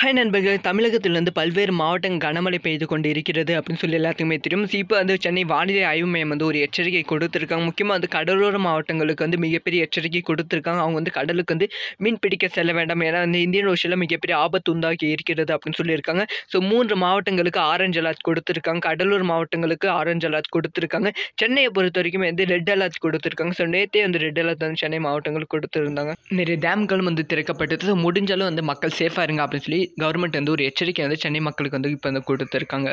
hi நண்பர்கள் தமிழகத்திலிருந்து பல்வேறு மாவட்டம் கனமழை பெய்து கொண்டு இருக்கிறது அப்படின்னு சொல்லி எல்லாத்துக்குமே தெரியும் இப்போ வந்து சென்னை வானிலை ஆய்வு மையம் வந்து ஒரு எச்சரிக்கை கொடுத்துருக்காங்க முக்கியமாக வந்து கடலோர மாவட்டங்களுக்கு வந்து மிகப்பெரிய எச்சரிக்கை கொடுத்துருக்காங்க அவங்க வந்து கடலுக்கு வந்து மீன் பிடிக்க செல்ல வேண்டாம் ஏன்னா வந்து இந்தியன் ஓஷனில் மிகப்பெரிய ஆபத்து உண்டாக்கி இருக்கிறது அப்படின்னு சொல்லியிருக்காங்க ஸோ மூன்று மாவட்டங்களுக்கு ஆரஞ்ச் அலர்ட் கொடுத்துருக்காங்க கடலூர் மாவட்டங்களுக்கு ஆரஞ்சு அலர்ட் கொடுத்துருக்காங்க சென்னையை பொறுத்த வரைக்கும் வந்து ரெட் அலர்ட் கொடுத்துருக்காங்க ஸோ நேற்றே வந்து ரெட் அலர்ட் வந்து சென்னை மாவட்டங்களுக்கு கொடுத்துருந்தாங்க நிறைய டேம்களும் வந்து திறக்கப்பட்டது ஸோ முடிஞ்சாலும் வந்து மக்கள் சேஃபாக இருங்க அப்படின்னு சொல்லி கவர்மெண்ட் வந்து ஒரு எச்சரிக்கை வந்து சென்னை மக்களுக்கு வந்து இப்போ வந்து கொடுத்துருக்காங்க